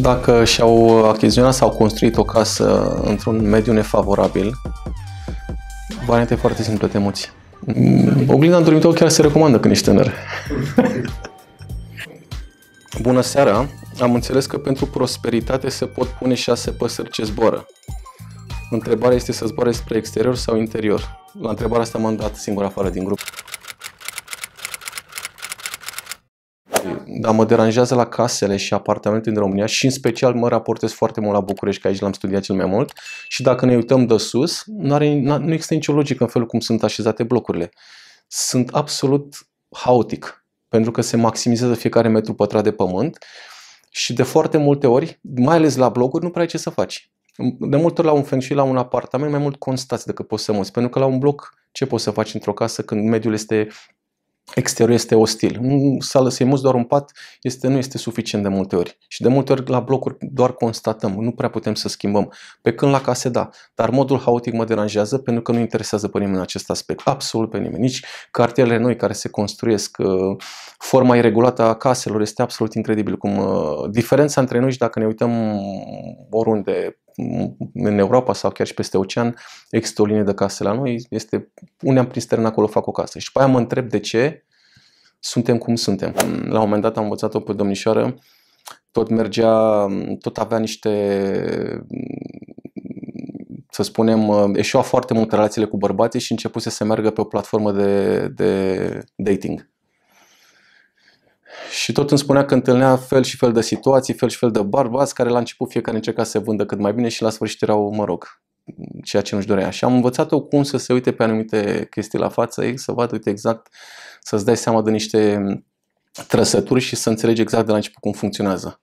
dacă și-au achiziționat sau construit o casă într-un mediu nefavorabil, variante foarte simple, te muți. Oglinda în dormitor chiar se recomandă când ești tânăr. Bună seara! Am înțeles că pentru prosperitate se pot pune șase păsări ce zboară. Întrebarea este să zboare spre exterior sau interior. La întrebarea asta m-am dat singur afară din grup. dar mă deranjează la casele și apartamente din România și în special mă raportez foarte mult la București, că aici l-am studiat cel mai mult și dacă ne uităm de sus, nu, are, nu există nicio logică în felul cum sunt așezate blocurile. Sunt absolut haotic, pentru că se maximizează fiecare metru pătrat de pământ și de foarte multe ori, mai ales la blocuri, nu prea ai ce să faci. De multe ori la un feng shui, la un apartament, mai mult constați decât poți să muți, pentru că la un bloc ce poți să faci într-o casă când mediul este exterior este ostil. Un sală să-i muți doar un pat este, nu este suficient de multe ori. Și de multe ori la blocuri doar constatăm, nu prea putem să schimbăm. Pe când la case da, dar modul haotic mă deranjează pentru că nu interesează pe nimeni acest aspect. Absolut pe nimeni. Nici cartierele noi care se construiesc, uh, forma irregulată a caselor este absolut incredibil. Cum, uh, diferența între noi și dacă ne uităm oriunde în Europa sau chiar și peste ocean, există o linie de case la noi, este am prins teren acolo fac o casă. Și pe aia mă întreb de ce suntem cum suntem. La un moment dat am învățat-o pe domnișoară, tot mergea, tot avea niște, să spunem, eșua foarte mult relațiile cu bărbații și începuse să meargă pe o platformă de, de dating. Și tot îmi spunea că întâlnea fel și fel de situații, fel și fel de barbați care la început fiecare încerca să se vândă cât mai bine și la sfârșit erau, mă rog, ceea ce nu-și dorea. Și am învățat-o cum să se uite pe anumite chestii la față, ei, să vadă, uite, exact, să-ți dai seama de niște trăsături și să înțelegi exact de la început cum funcționează.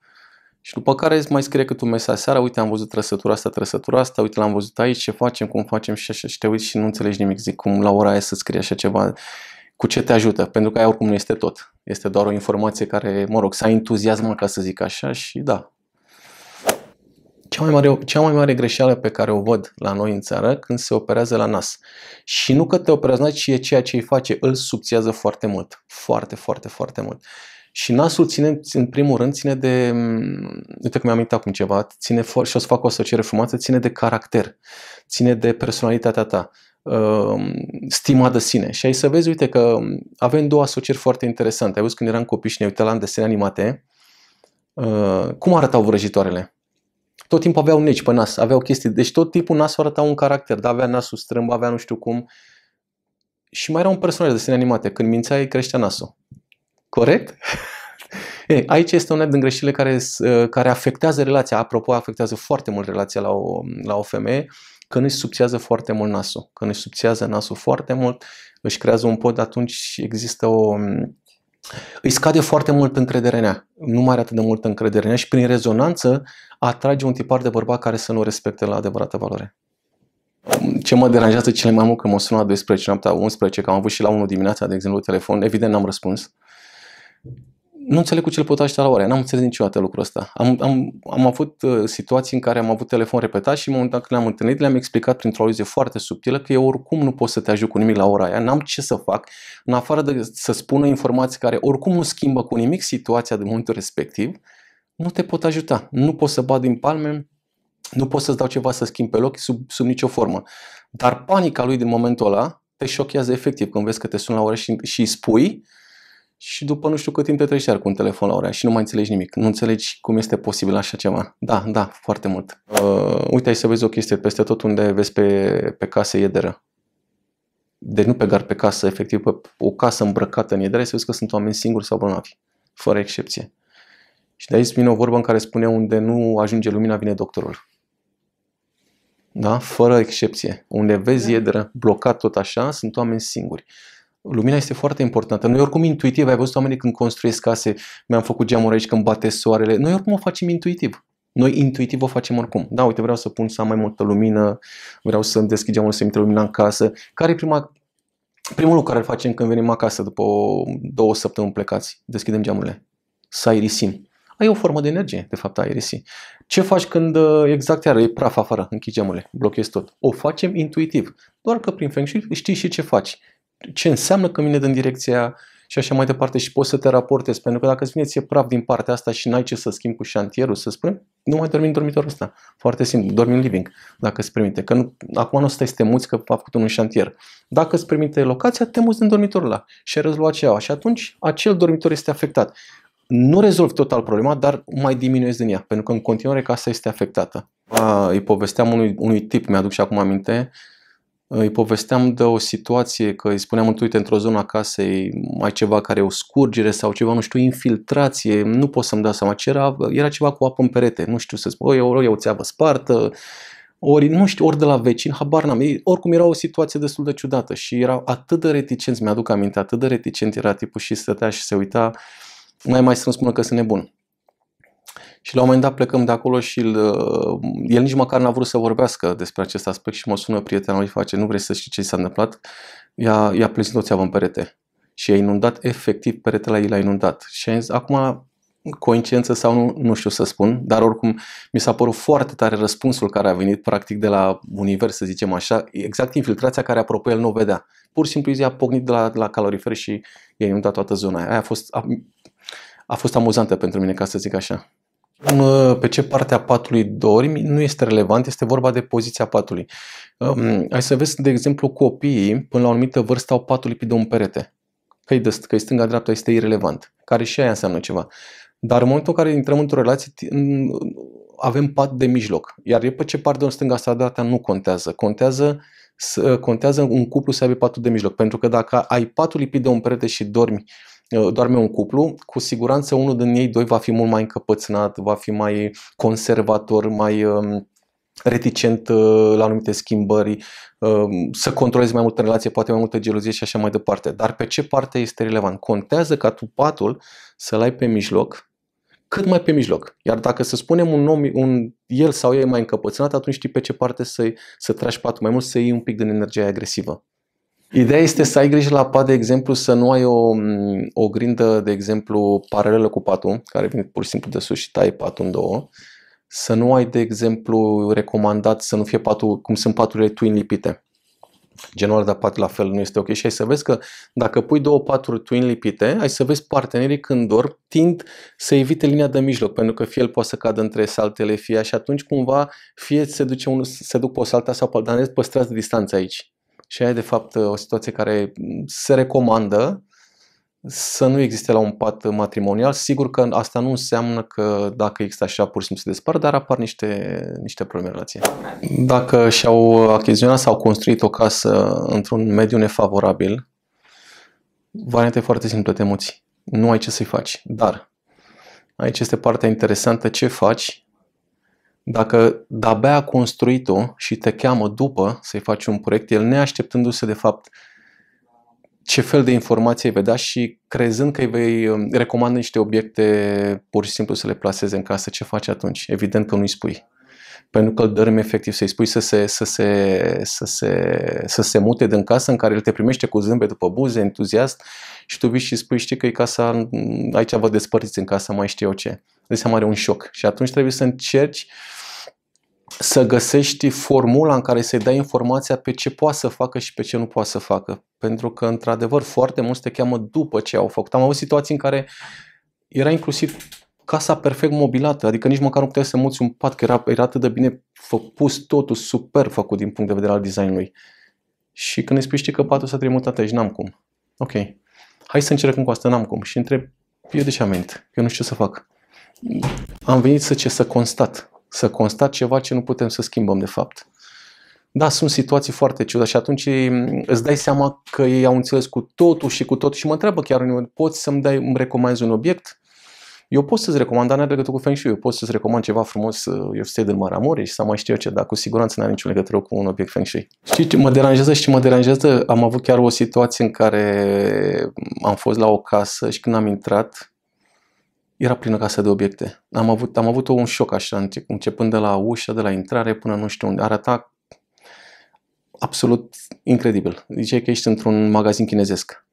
Și după care îți mai scrie cât un mesaj seara, uite am văzut trăsătura asta, trăsătura asta, uite l-am văzut aici, ce facem, cum facem și așa și te uiți și nu înțelegi nimic. Zic, cum la ora aia să scrie așa ceva cu ce te ajută, pentru că aia oricum nu este tot. Este doar o informație care, mă rog, s-a entuziasmat, ca să zic așa, și da. Cea mai, mare, cea mai mare greșeală pe care o văd la noi în țară când se operează la nas. Și nu că te operează nas, ci e ceea ce îi face, îl subțiază foarte mult. Foarte, foarte, foarte mult. Și nasul ține, în primul rând, ține de, mm, uite că mi-am amintit acum ceva, ține, și o să fac o asociere frumoasă, ține de caracter, ține de personalitatea ta. Um, stima de sine. Și ai să vezi, uite, că avem două asocieri foarte interesante. Ai văzut când eram copii și ne uitam la desene animate, uh, cum arătau vrăjitoarele? Tot timpul aveau neci pe nas, aveau chestii. Deci tot timpul nasul arăta un caracter, dar avea nasul strâmb, avea nu știu cum. Și mai era un personaj de desene animate. Când mințeai, creștea nasul. Corect? Ei, aici este una din greșelile care, uh, care afectează relația. Apropo, afectează foarte mult relația la o, la o femeie că nu-i subțiază foarte mult nasul. Când își subțiază nasul foarte mult, își creează un pod, atunci există o... Îi scade foarte mult încrederea în ea. Nu mai are atât de mult încrederea în ea și prin rezonanță atrage un tipar de bărbat care să nu respecte la adevărată valoare. Ce mă deranjează cel mai mult când mă sună la 12 noaptea, 11, că am avut și la 1 dimineața, de exemplu, telefon, evident n-am răspuns nu înțeleg cu ce le pot ajuta la ore. N-am înțeles niciodată lucrul ăsta. Am, am, am avut uh, situații în care am avut telefon repetat și în momentul când le am întâlnit le-am explicat printr-o aluzie foarte subtilă că eu oricum nu pot să te ajut cu nimic la ora aia, n-am ce să fac, în afară de să spună informații care oricum nu schimbă cu nimic situația de momentul respectiv, nu te pot ajuta. Nu pot să bat din palme, nu pot să-ți dau ceva să schimb pe loc sub, sub nicio formă. Dar panica lui din momentul ăla te șochează efectiv când vezi că te sună la ora și, și îi spui și după nu știu cât timp te treci iar cu un telefon la ora și nu mai înțelegi nimic. Nu înțelegi cum este posibil așa ceva. Da, da, foarte mult. Uh, uite, ai să vezi o chestie peste tot unde vezi pe, pe casă iederă. Deci nu pe gar pe casă, efectiv pe o casă îmbrăcată în iederă, să vezi că sunt oameni singuri sau bolnavi, fără excepție. Și de aici vine o vorbă în care spune unde nu ajunge lumina, vine doctorul. Da? Fără excepție. Unde vezi iedră da. blocat tot așa, sunt oameni singuri. Lumina este foarte importantă. Noi oricum intuitiv, ai văzut oamenii când construiesc case, mi-am făcut geamuri aici când bate soarele. Noi oricum o facem intuitiv. Noi intuitiv o facem oricum. Da, uite, vreau să pun să am mai multă lumină, vreau să deschid geamul să intre lumina în casă. Care e prima, primul lucru care îl facem când venim acasă după două săptămâni plecați? Deschidem geamurile. Să aerisim. Ai o formă de energie, de fapt, aerisi. Ce faci când uh, exact iară e praf afară, închid geamurile, blochezi tot? O facem intuitiv, doar că prin Feng Shui știi și ce faci ce înseamnă că vine din direcția și așa mai departe și poți să te raportezi. Pentru că dacă îți vine ție praf din partea asta și n-ai ce să schimbi cu șantierul, să spui, nu mai dormi în dormitorul ăsta. Foarte simplu, dormi în living, dacă îți permite. Că nu, acum nu stai să te muți că a făcut un șantier. Dacă îți permite locația, te muți în dormitorul ăla și ai rezolvat ceva. Și atunci acel dormitor este afectat. Nu rezolvi total problema, dar mai diminuezi din ea, pentru că în continuare casa este afectată. A, îi povesteam unui, unui tip, mi-aduc și acum aminte, îi povesteam de o situație, că îi spuneam, uite, într-o zonă a casei mai ceva care e o scurgere sau ceva, nu știu, infiltrație, nu pot să-mi dau seama ce era, era ceva cu apă în perete, nu știu să spun, ori e o țeavă spartă, ori, nu știu, ori de la vecin, habar n-am. Oricum era o situație destul de ciudată și era atât de reticenți, mi-aduc aminte, atât de reticent era tipul și stătea și se uita, mai mai strâns spună că sunt nebun. Și la un moment dat plecăm de acolo și îl, uh, el nici măcar n-a vrut să vorbească despre acest aspect și mă sună prietena lui, face, nu vrei să știi ce s-a întâmplat? I-a, i-a plezit o țeavă în perete și a inundat, efectiv, peretele ei l-a inundat. Și zis, acum, coincidență sau nu, nu știu să spun, dar oricum mi s-a părut foarte tare răspunsul care a venit practic de la univers, să zicem așa, exact infiltrația care apropo el nu o vedea. Pur și simplu i-a pognit de la, de la calorifer și i-a inundat toată zona aia. aia a fost, a, a fost amuzantă pentru mine, ca să zic așa. Ă, pe ce parte a patului dormi nu este relevant, este vorba de poziția patului. Ai să vezi, de exemplu, copiii până la o anumită vârstă au patul lipit de un perete. Că e dest, stânga-dreapta, este irrelevant. Care și aia înseamnă ceva. Dar în momentul în care intrăm într-o relație, avem pat de mijloc. Iar e pe ce parte în stânga sau dreapta nu contează. Contează, contează un cuplu să aibă patul de mijloc. Pentru că dacă ai patul lipit de un perete și dormi Uh, doarme un cuplu, cu siguranță unul din ei doi va fi mult mai încăpățânat, va fi mai conservator, mai um, reticent uh, la anumite schimbări, um, să controlezi mai multă relație, poate mai multă gelozie și așa mai departe. Dar pe ce parte este relevant? Contează ca tu patul să-l ai pe mijloc, cât mai pe mijloc. Iar dacă să spunem un om, un, el sau ea e mai încăpățânat, atunci știi pe ce parte să, să tragi patul mai mult, să iei un pic din energia agresivă. Ideea este să ai grijă la pat, de exemplu, să nu ai o, o grindă, de exemplu, paralelă cu patul, care vine pur și simplu de sus și tai patul în două. Să nu ai, de exemplu, recomandat să nu fie patul, cum sunt paturile twin lipite. Genul de pat la fel nu este ok și ai să vezi că dacă pui două paturi twin lipite, ai să vezi partenerii când dorm tind să evite linia de mijloc, pentru că fie el poate să cadă între saltele, fie și atunci cumva fie se, duce unul, se duc pe o salta sau pe dar păstrați distanța aici și aia e de fapt o situație care se recomandă să nu existe la un pat matrimonial. Sigur că asta nu înseamnă că dacă există așa pur și simplu se despar, dar apar niște, niște probleme în relație. Dacă și-au achiziționat sau construit o casă într-un mediu nefavorabil, variante foarte simplă te emoții. Nu ai ce să-i faci, dar aici este partea interesantă ce faci dacă de-abia a construit-o și te cheamă după să-i faci un proiect, el neașteptându-se de fapt ce fel de informații vei da și crezând că îi vei um, recomanda niște obiecte pur și simplu să le plaseze în casă, ce faci atunci? Evident că nu-i spui. Pentru că îl dărâmi efectiv să-i spui să se, să, se, să, se, să se mute din casă în care el te primește cu zâmbet după buze, entuziast și tu vii și spui, știi că e casa, mm, aici vă despărțiți în casa, mai știu eu ce. Deci seama, are un șoc și atunci trebuie să încerci uh, să găsești formula în care să-i dai informația pe ce poate să facă și pe ce nu poate să facă. Pentru că, într-adevăr, foarte mulți te cheamă după ce au făcut. Am avut situații în care era inclusiv casa perfect mobilată, adică nici măcar nu puteai să muți un pat, că era, era atât de bine făcut totul, super făcut din punct de vedere al designului. Și când îi spui, știi că patul s-a tremutat aici, n-am cum. Ok, hai să încercăm cu asta, n-am cum. Și întreb, eu de ce am venit? Eu nu știu ce să fac. Am venit să ce să constat să constat ceva ce nu putem să schimbăm de fapt. Da, sunt situații foarte ciudate și atunci mm, îți dai seama că ei au înțeles cu totul și cu totul și mă întreabă chiar uneori, poți să-mi dai, îmi recomanzi un obiect? Eu pot să-ți recomand, dar nu are legătură cu Feng Shui. Eu pot să-ți recomand ceva frumos, eu stai din Maramore și să mai știu eu ce, dar cu siguranță nu are nicio legătură cu un obiect Feng Shui. Și ce mă deranjează și ce mă deranjează, am avut chiar o situație în care am fost la o casă și când am intrat, era plină casa de obiecte. Am avut, am avut un șoc așa, începând de la ușa de la intrare până nu știu unde. Arăta absolut incredibil. Ziceai că ești într-un magazin chinezesc.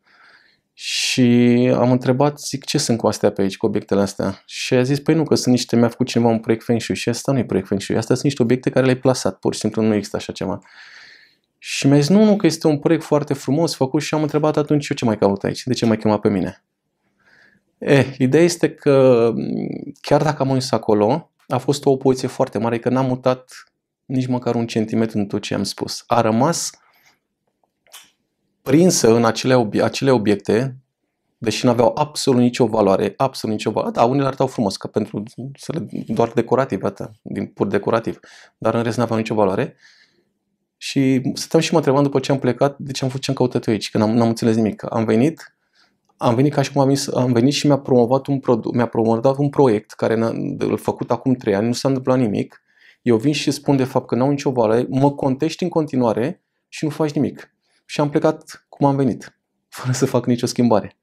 Și am întrebat, zic, ce sunt cu astea pe aici, cu obiectele astea? Și a zis, păi nu, că sunt niște, mi-a făcut cineva un proiect Feng Shui și asta nu e proiect Feng Shui, astea sunt niște obiecte care le-ai plasat, pur și simplu nu există așa ceva. Și mi-a zis, nu, nu, că este un proiect foarte frumos făcut și am întrebat atunci eu ce mai caut aici, de ce mai chema pe mine? Eh, ideea este că mm, chiar dacă am ajuns acolo, a fost o opoziție foarte mare, că n-am mutat nici măcar un centimetru în tot ce am spus. A rămas prinsă în acele, ob- acele obiecte, deși nu aveau absolut nicio valoare, absolut nicio valoare. Da, unele arătau frumos, că pentru să le, doar decorativ, atât, din pur decorativ, dar în rest nu aveau nicio valoare. Și stăteam și mă întrebam după ce am plecat, de ce am făcut ce am căutat eu aici, că n-am, n-am înțeles nimic. Am venit, am venit ca și cum am, venit, am venit și mi-a promovat un, produ- mi-a promovat un proiect care l-a făcut acum trei ani, nu s-a întâmplat nimic. Eu vin și spun de fapt că n-au nicio valoare, mă contești în continuare și nu faci nimic. Și am plecat cum am venit, fără să fac nicio schimbare.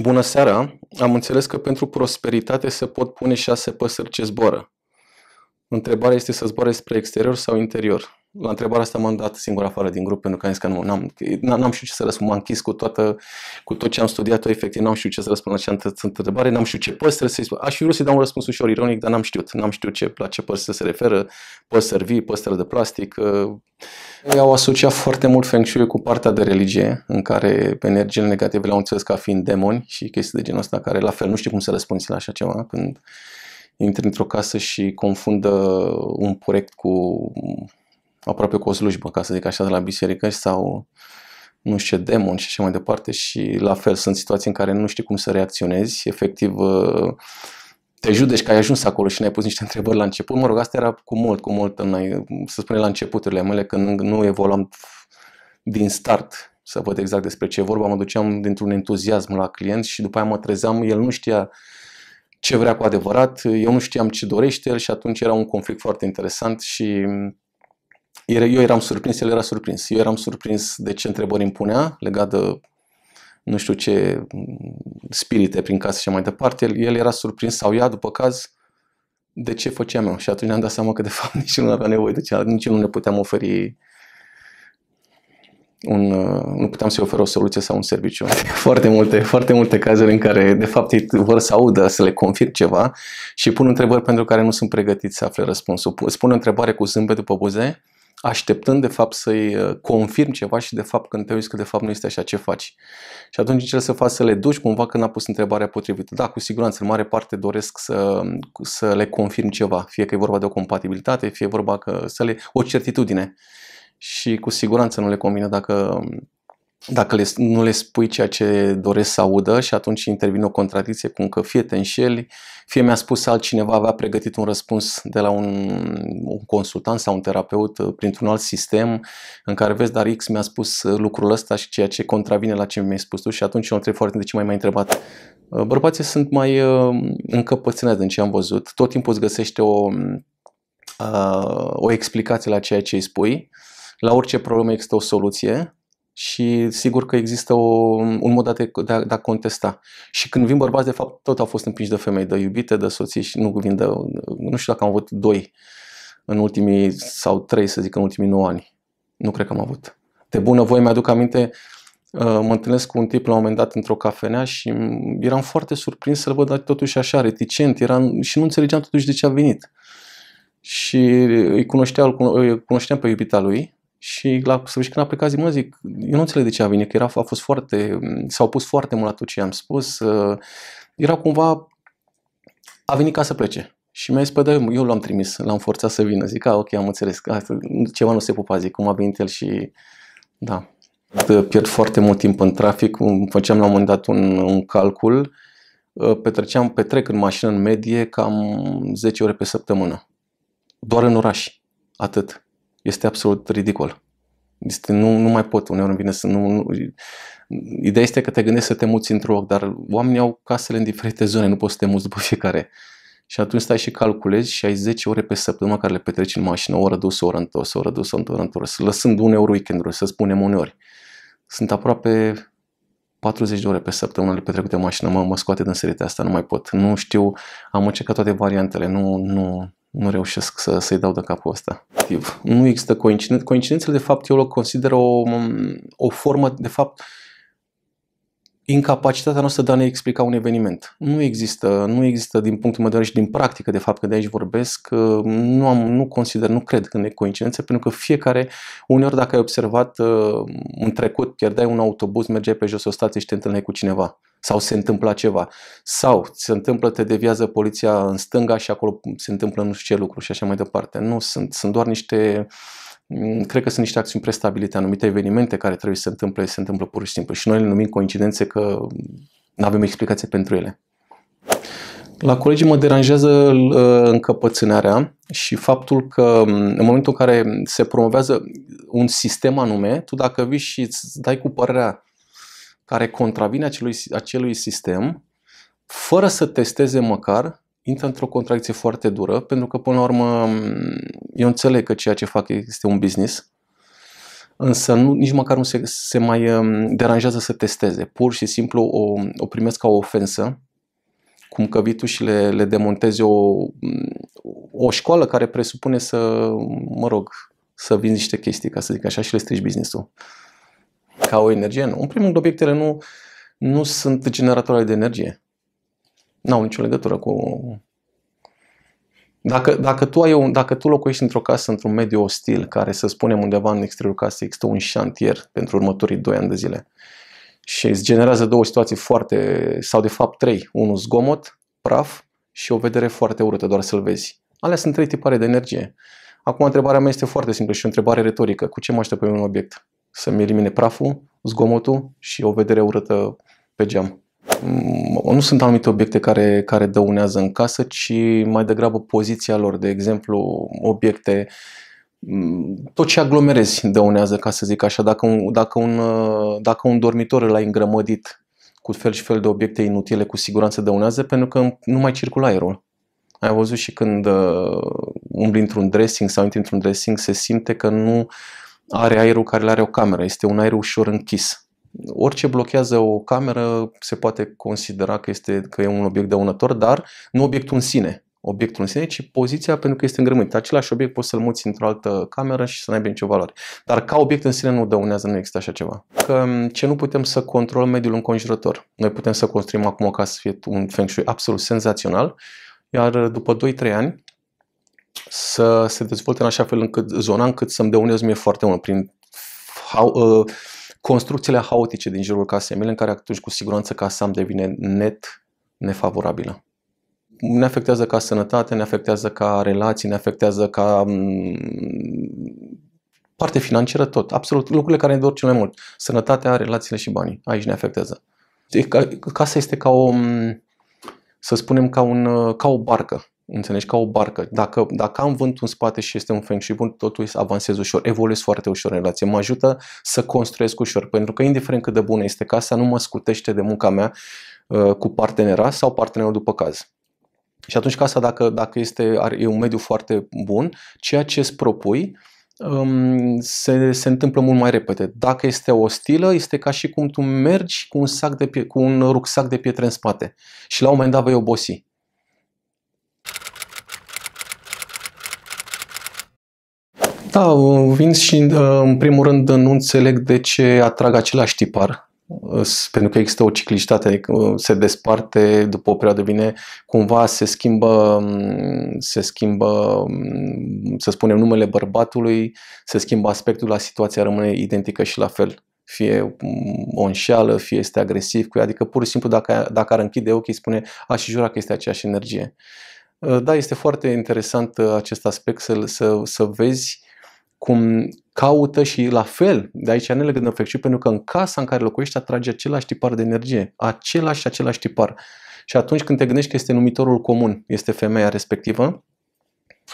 Bună seara! Am înțeles că pentru prosperitate se pot pune șase păsări ce zboară. Întrebarea este să zboare spre exterior sau interior la întrebarea asta m-am dat singur afară din grup pentru că am zis că nu am n-am știut ce să răspund. M-am închis cu, toată, cu tot ce am studiat, efectiv n-am știut ce să răspund la ce întrebare, n-am știut ce părți să spun. Aș fi vrut să-i dau un răspuns ușor ironic, dar n-am știut. N-am știut ce, la ce părți să se referă, părți servii, păstră de plastic. Uh, Ei au asociat foarte mult Feng Shui cu partea de religie, în care energiile negative le-au înțeles ca fiind demoni și chestii de genul ăsta, care la fel nu știu cum să răspunzi la așa ceva când intri într-o casă și confundă un proiect cu aproape cu o slujbă, ca să zic așa, de la biserică sau nu știu ce, demon și așa mai departe și la fel sunt situații în care nu știi cum să reacționezi, efectiv ă, te judeci că ai ajuns acolo și ne-ai pus niște întrebări la început. Mă rog, asta era cu mult, cu mult, în, să spunem la începuturile mele, când nu evoluam din start să văd exact despre ce e vorba, mă duceam dintr-un entuziasm la client și după aia mă trezeam, el nu știa ce vrea cu adevărat, eu nu știam ce dorește el și atunci era un conflict foarte interesant și eu eram surprins, el era surprins. Eu eram surprins de ce întrebări îmi punea legat de nu știu ce spirite prin casă și mai departe. El, el era surprins sau ea, după caz, de ce făceam eu. Și atunci ne-am dat seama că, de fapt, nici nu avea nevoie de ce, nici nu ne puteam oferi un, nu puteam să-i ofer o soluție sau un serviciu. Foarte multe, foarte multe cazuri în care, de fapt, ei vor să audă, să le confirm ceva și pun întrebări pentru care nu sunt pregătiți să afle răspunsul. Spun o întrebare cu zâmbet după buze așteptând de fapt să-i uh, confirm ceva și de fapt când te uiți că de fapt nu este așa ce faci. Și atunci încerci să faci să le duci cumva când a pus întrebarea potrivită. Da, cu siguranță, în mare parte doresc să, să le confirm ceva, fie că e vorba de o compatibilitate, fie vorba că să le, o certitudine. Și cu siguranță nu le convine dacă dacă le, nu le spui ceea ce doresc să audă și atunci intervine o contradicție cum că fie te înșeli, fie mi-a spus altcineva avea pregătit un răspuns de la un, un consultant sau un terapeut uh, printr-un alt sistem în care vezi, dar X mi-a spus uh, lucrul ăsta și ceea ce contravine la ce mi-ai spus tu și atunci eu întreb foarte de ce mai mai întrebat. Uh, bărbații sunt mai încăpățânați din ce am văzut. Tot timpul îți găsește o, o explicație la ceea ce îi spui. La orice problemă există o soluție și sigur că există o, un mod de a, de, a, de a contesta. Și când vin bărbați, de fapt, tot au fost împinși de femei, de iubite, de soții și nu vin de... Nu știu dacă am avut doi în ultimii, sau trei, să zic, în ultimii 9 ani. Nu cred că am avut. De bună voie mi-aduc aminte, uh, mă întâlnesc cu un tip la un moment dat într-o cafenea și eram foarte surprins să-l văd dar totuși așa, reticent, era, și nu înțelegeam totuși de ce a venit. Și îi cunoșteam, îl cunoșteam pe iubita lui, și la sfârșit când a plecat zi, mă, zic, eu nu înțeleg de ce a venit, că era, a fost foarte, s-au pus foarte mult la tot ce i-am spus. Uh, era cumva, a venit ca să plece. Și mi-a zis, păi da, eu l-am trimis, l-am forțat să vină. Zic, a, ok, am înțeles, ceva nu se pupa, zic, cum a venit el și, da. Pierd foarte mult timp în trafic, făceam la un moment dat un, un calcul, uh, petreceam, petrec în mașină în medie cam 10 ore pe săptămână, doar în oraș, atât este absolut ridicol. Este, nu, nu mai pot, uneori îmi vine să nu, nu... Ideea este că te gândești să te muți într-o loc, dar oamenii au casele în diferite zone, nu poți să te muți după fiecare. Și atunci stai și calculezi și ai 10 ore pe săptămână care le petreci în mașină, o oră dus, o oră întors, o oră dus, o oră întors, lăsând uneori weekend să spunem uneori. Sunt aproape 40 de ore pe săptămână le petrecute în mașină, mă, mă scoate din serietea asta, nu mai pot. Nu știu, am încercat toate variantele, nu, nu, nu reușesc să, să-i dau de capul ăsta. Nu există coincidențe. Coincidențele, de fapt, eu le consider o, o formă, de fapt, incapacitatea noastră de a ne explica un eveniment. Nu există, nu există din punctul meu de vedere și din practică, de fapt, că de aici vorbesc, uh, nu, am, nu consider, nu cred în coincidențe, pentru că fiecare, uneori dacă ai observat în uh, trecut, pierdeai un autobuz, mergeai pe jos o stație și te întâlneai cu cineva sau se întâmpla ceva. Sau se întâmplă, te deviază poliția în stânga și acolo se întâmplă nu știu ce lucru și așa mai departe. Nu, sunt, sunt doar niște uh, Mm, cred că sunt niște acțiuni prestabilite, anumite evenimente care trebuie să se întâmple, se întâmplă pur și simplu și noi le numim coincidențe că nu avem explicație pentru ele. La colegii mă deranjează uh, încăpățânarea și faptul că mm, în momentul în care se promovează un sistem anume, tu dacă vii și îți dai cu părerea care contravine acelui, acelui sistem, fără să testeze măcar, intră într-o contracție foarte dură, pentru că, până la urmă, eu înțeleg că ceea ce fac este un business, însă nu, nici măcar nu se, se mai um, deranjează să testeze. Pur și simplu o, o primesc ca o ofensă, cum că vii tu și le, le demontezi o, o școală care presupune să, mă rog, să vinzi niște chestii, ca să zic așa, și le strici business-ul. Ca o energie, nu. În primul rând, obiectele nu, nu sunt generatoare de energie n-au nicio legătură cu... Dacă, dacă, tu ai un, dacă tu locuiești într-o casă, într-un mediu ostil, care să spunem undeva în exteriorul casei există un șantier pentru următorii 2 ani de zile și îți generează două situații foarte, sau de fapt trei, unul zgomot, praf și o vedere foarte urâtă, doar să-l vezi. Alea sunt trei tipare de energie. Acum întrebarea mea este foarte simplă și o întrebare retorică. Cu ce mă aștept pe un obiect? Să-mi elimine praful, zgomotul și o vedere urâtă pe geam nu sunt anumite obiecte care, care dăunează în casă, ci mai degrabă poziția lor. De exemplu, obiecte, tot ce aglomerezi dăunează, ca să zic așa. Dacă un, dacă un, dacă un dormitor l ai îngrămădit cu fel și fel de obiecte inutile, cu siguranță dăunează, pentru că nu mai circulă aerul. Ai văzut și când uh, umbli într-un dressing sau intri într-un dressing, se simte că nu are aerul care îl are o cameră. Este un aer ușor închis orice blochează o cameră se poate considera că, este, că e un obiect dăunător, dar nu obiectul în sine, obiectul în sine, ci poziția pentru că este îngrământ. Același obiect poți să-l muți într-o altă cameră și să nu aibă nicio valoare. Dar ca obiect în sine nu dăunează, nu există așa ceva. Că ce nu putem să controlăm mediul înconjurător. Noi putem să construim acum o casă fie un feng shui absolut senzațional, iar după 2-3 ani să se dezvolte în așa fel încât zona încât să-mi dăunez mie foarte mult prin how, uh, ă, construcțiile haotice din jurul casei mele, în care atunci cu siguranță casa îmi devine net nefavorabilă. Ne afectează ca sănătate, ne afectează ca relații, ne afectează ca mm, parte financiară, tot. Absolut, lucrurile care ne dor cel mai mult. Sănătatea, relațiile și banii. Aici ne afectează. Casa este ca o, mm, să spunem, ca, un, ca o barcă Înțelegi? Ca o barcă. Dacă, dacă am vânt în spate și este un feng shui bun, totul avansez ușor, evoluez foarte ușor în relație. Mă ajută să construiesc ușor, pentru că indiferent cât de bună este casa, nu mă scutește de munca mea uh, cu partenera sau partenerul după caz. Și atunci casa, dacă, dacă este, are, e un mediu foarte bun, ceea ce îți propui um, se, se întâmplă mult mai repede. Dacă este ostilă, este ca și cum tu mergi cu un, sac de pie- cu un rucsac de pietre în spate și la un moment dat vei obosi Da, uh, vin și uh, în primul rând nu înțeleg de ce atrag același tipar. Uh, pentru că există o ciclicitate, se desparte după o perioadă, vine cumva, se schimbă, um, se schimbă, um, să spunem, numele bărbatului, se schimbă aspectul, la situația rămâne identică și la fel fie um, o înșeală, fie este agresiv cu ea, adică pur și simplu dacă, dacă ar închide ochii spune aș jura că este aceeași energie. Da, este foarte interesant acest aspect să, să, să vezi cum caută și la fel, de aici ne legăm perfect, pentru că în casa în care locuiești atrage același tipar de energie, același și același tipar. Și atunci când te gândești că este numitorul comun, este femeia respectivă,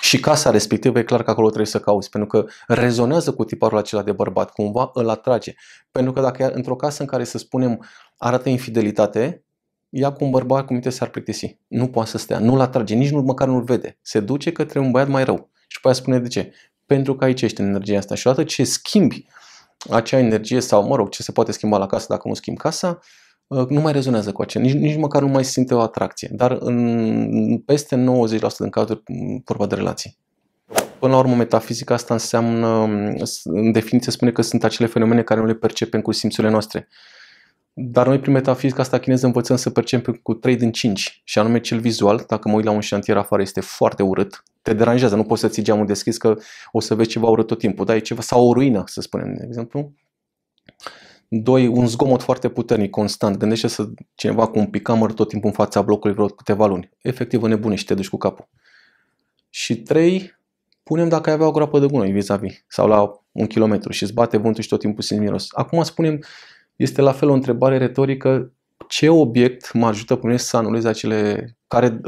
și casa respectivă, e clar că acolo trebuie să cauți, pentru că rezonează cu tiparul acela de bărbat, cumva îl atrage. Pentru că dacă într-o casă în care, să spunem, arată infidelitate, ia cu un bărbat cu minte s-ar plictisi. Nu poate să stea, nu-l atrage, nici nu, măcar nu-l vede. Se duce către un băiat mai rău. Și pe aia spune de ce pentru că aici ești în energia asta. Și odată ce schimbi acea energie sau, mă rog, ce se poate schimba la casă dacă nu schimbi casa, uh, nu mai rezonează cu acea, nici, nici măcar nu mai simte o atracție, dar în peste 90% din cazuri mm, vorba de relații. Până la urmă, metafizica asta înseamnă, mm, în definiție spune că sunt acele fenomene care nu le percepem cu simțurile noastre. Dar noi prin metafizica asta chineză învățăm să percepem cu 3 din 5 și anume cel vizual, dacă mă uit la un șantier afară este foarte urât, te deranjează, nu poți să ții geamul deschis că o să vezi ceva urât tot timpul, dar e ceva, sau o ruină, să spunem, de exemplu. Doi, un zgomot foarte puternic, constant. Gândește să cineva cu un picamăr tot timpul în fața blocului vreo câteva luni. Efectiv, și te duci cu capul. Și trei, punem dacă ai avea o groapă de gunoi vis-a-vis sau la un kilometru și îți bate vântul și tot timpul simți miros. Acum spunem este la fel o întrebare retorică ce obiect mă ajută pe mine să anulez acele care,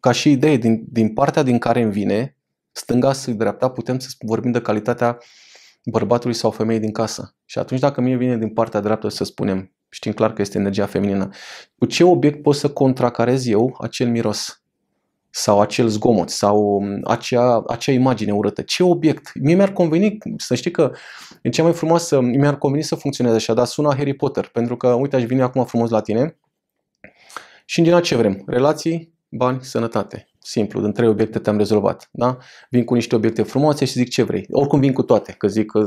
ca și idee, din, din partea din care îmi vine, stânga sau dreapta, putem să vorbim de calitatea bărbatului sau femeii din casă. Și atunci dacă mie vine din partea dreaptă, să spunem, știm clar că este energia feminină, cu ce obiect pot să contracarez eu acel miros? sau acel zgomot sau um, acea, acea imagine urâtă. Ce obiect? Mie mi-ar conveni, să știi că e cea mai frumoasă, mi-ar conveni să funcționeze așa, dar sună Harry Potter, pentru că, uite, aș vine acum frumos la tine și în general ce vrem? Relații, bani, sănătate. Simplu, din trei obiecte te-am rezolvat. Da? Vin cu niște obiecte frumoase și zic ce vrei. Oricum vin cu toate, că zic că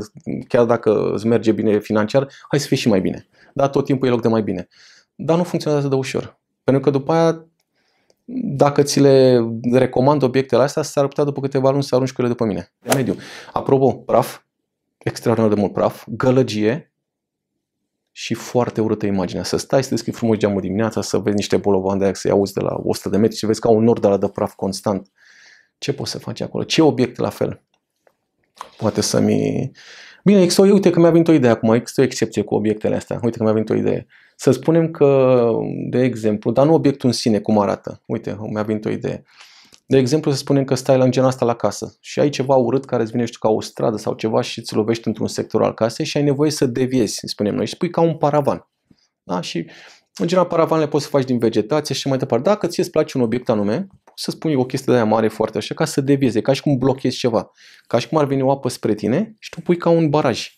chiar dacă îți merge bine financiar, hai să fii și mai bine. Da, tot timpul e loc de mai bine. Dar nu funcționează de ușor. Pentru că după aia dacă ți le recomand obiectele astea, s-ar putea după câteva luni să arunci cu ele după mine. De mediu. Apropo, praf, extraordinar de mult praf, gălăgie și foarte urâtă imaginea. Să stai, să deschizi frumos geamul dimineața, să vezi niște bolovan de aia, să-i auzi de la 100 de metri și vezi ca un nor de la de praf constant. Ce poți să faci acolo? Ce obiecte la fel? Poate să-mi Bine, există o, uite că mi-a venit o idee acum, există o excepție cu obiectele astea. Uite că mi-a venit o idee. Să spunem că, de exemplu, dar nu obiectul în sine cum arată. Uite, mi-a venit o idee. De exemplu, să spunem că stai la genul asta la casă și ai ceva urât care îți vine, știu, ca o stradă sau ceva și îți lovești într-un sector al casei și ai nevoie să deviezi, spunem noi, și spui ca un paravan. Da? Și, în general, paravanele poți să faci din vegetație și mai departe. Dacă ți-e place un obiect anume, să spun eu o chestie de aia mare foarte așa, ca să devieze, ca și cum blochezi ceva. Ca și cum ar veni o apă spre tine și tu pui ca un baraj.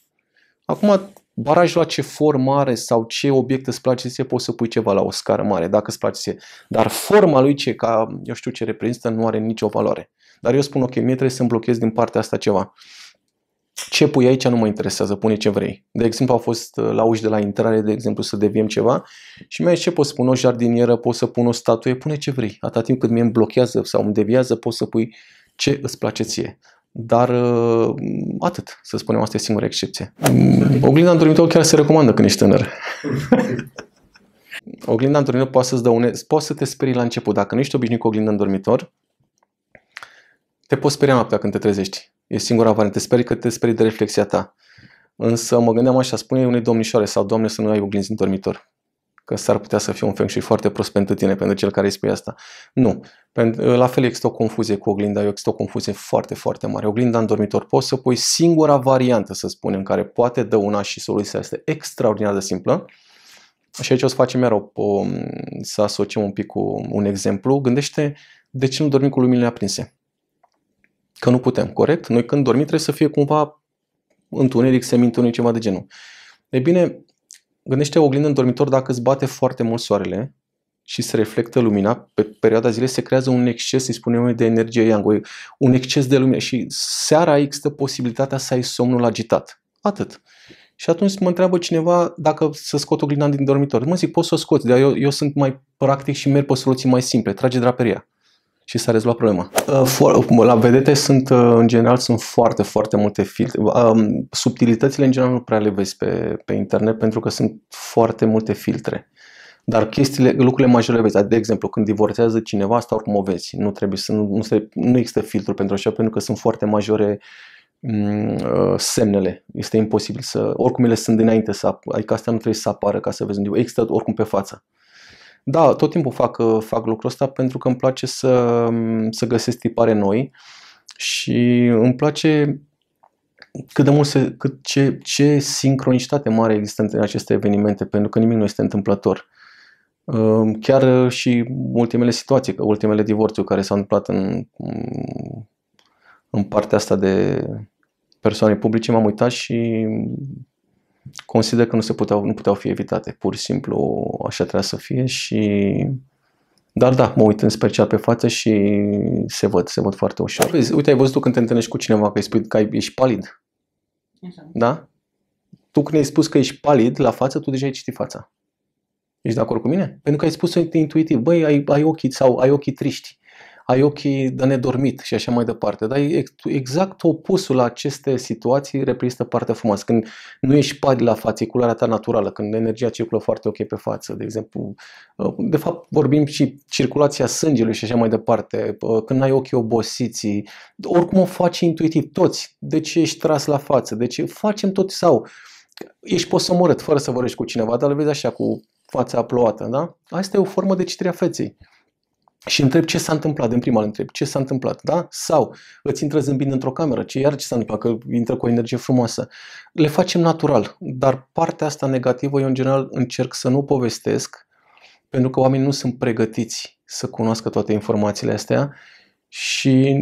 Acum, barajul la ce formă are sau ce obiect îți place ție, poți să pui ceva la o scară mare, dacă îți place ție. Dar forma lui ce, ca eu știu ce reprezintă, nu are nicio valoare. Dar eu spun, ok, mie trebuie să-mi blochez din partea asta ceva ce pui aici nu mă interesează, pune ce vrei. De exemplu, au fost uh, la uși de la intrare, de exemplu, să deviem ceva și mi-a zis ce pot să pun o jardinieră, pot să pun o statuie, pune ce vrei. Atâta timp cât mie îmi blochează sau îmi deviază, poți să pui ce îți place ție. Dar uh, atât, să spunem, asta e singura excepție. Mm, oglinda în dormitor chiar se recomandă când ești tânăr. oglinda în dormitor poate să-ți dăune, poate să te sperii la început. Dacă nu ești obișnuit cu oglinda în dormitor, te poți speria noaptea când te trezești. E singura variantă. Sper că te speri de reflexia ta. Însă mă gândeam așa, spune unei domnișoare sau doamne să nu ai oglinzi în dormitor. Că s-ar putea să fie un feng și foarte prost pentru tine, pentru cel care îi spui asta. Nu. La fel există o confuzie cu oglinda, există o confuzie foarte, foarte mare. Oglinda în dormitor poți să pui singura variantă, să spunem, care poate dăuna și soluția este extraordinar de simplă. Și aici o să facem iar o, o, să asociem un pic cu un exemplu. Gândește de ce nu dormi cu luminile aprinse Că nu putem, corect? Noi când dormim trebuie să fie cumva întuneric, semintuneric, ceva de genul. Ei bine, gândește oglindă în dormitor dacă îți bate foarte mult soarele și se reflectă lumina, pe perioada zilei se creează un exces, îi spunem noi, de energie yang, un exces de lumină și seara există posibilitatea să ai somnul agitat. Atât. Și atunci mă întreabă cineva dacă să scot oglinda din dormitor. Mă zic, poți să o scoți, dar eu, eu sunt mai practic și merg pe soluții mai simple. Trage draperia și s-a rezolvat problema. Uh, la vedete sunt, uh, în general, sunt foarte, foarte multe filtre. Uh, um, subtilitățile, în general, nu prea le vezi pe, pe internet pentru că sunt foarte multe filtre. Dar chestiile, lucrurile majore le vezi. Adică, de exemplu, când divorțează cineva, asta oricum o vezi. Nu, trebuie să, nu, nu, se, nu există filtru pentru așa, pentru că sunt foarte majore mm, semnele. Este imposibil să... Oricum ele sunt dinainte să... Adică astea nu trebuie să apară ca să vezi. Există oricum pe față. Da, tot timpul fac, uh, fac lucrul ăsta pentru că îmi place să, um, să găsesc tipare noi și îmi place cât de mult se, cât ce, ce sincronicitate mare există între aceste evenimente, pentru că nimic nu este întâmplător. Um, chiar uh, și ultimele situații, ultimele divorțuri care s-au întâmplat în, în partea asta de persoane publice, m-am uitat și consider că nu, se puteau, nu puteau fi evitate, pur și simplu așa trebuia să fie și... Dar da, mă uit în special pe față și se văd, se văd foarte ușor. Uite, ai văzut tu când te întâlnești cu cineva că îi spui că ești palid. Așa. Da? Tu când ai spus că ești palid la față, tu deja ai citit fața. Ești de acord cu mine? Pentru că ai spus intuitiv, băi, ai, ai ochii sau ai ochii triști ai ochii de nedormit și așa mai departe. Dar e exact opusul la aceste situații reprezintă partea frumoasă. Când nu ești pad la față, e culoarea ta naturală, când energia circulă foarte ok pe față, de exemplu. Uh, de fapt, vorbim și circulația sângelui și așa mai departe, uh, când ai ochii obosiți, oricum o faci intuitiv, toți. De ce ești tras la față? De ce facem tot sau ești posomorât fără să vorbești cu cineva, dar îl vezi așa cu fața ploată, da? Asta e o formă de citire a feței și întreb ce s-a întâmplat, în prima îl întreb ce s-a întâmplat, da? Sau îți intră zâmbind într-o cameră, ce iar ce s-a întâmplat, că intră cu o energie frumoasă. Le facem natural, dar partea asta negativă eu în general încerc să nu povestesc, pentru că oamenii nu sunt pregătiți să cunoască toate informațiile astea și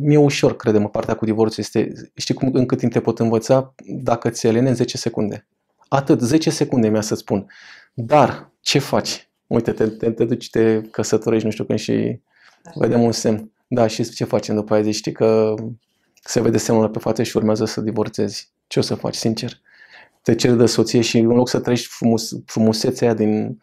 mi-e ușor, credem, partea cu divorțul este, știi cum, în cât timp te pot învăța dacă ți elene în 10 secunde. Atât, 10 secunde mi-a să spun. Dar ce faci? uite, te, te, te duci, te căsătorești, nu știu când și Așa. Da. vedem un semn. Da, și ce facem după aia? Zici, știi că se vede semnul pe față și urmează să divorțezi. Ce o să faci, sincer? Te ceri de soție și în loc să trăiești frumos, frumusețea din,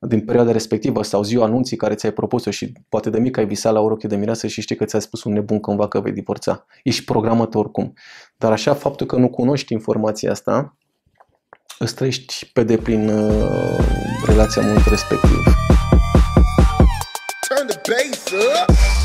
din perioada respectivă sau ziua anunții care ți-ai propus-o și poate de mic ai visat la o de mireasă și știi că ți-a spus un nebun cândva că vei divorța. Ești programat oricum. Dar așa, faptul că nu cunoști informația asta, îți trăiești pe deplin uh, relația mult respectiv. Turn the bass up.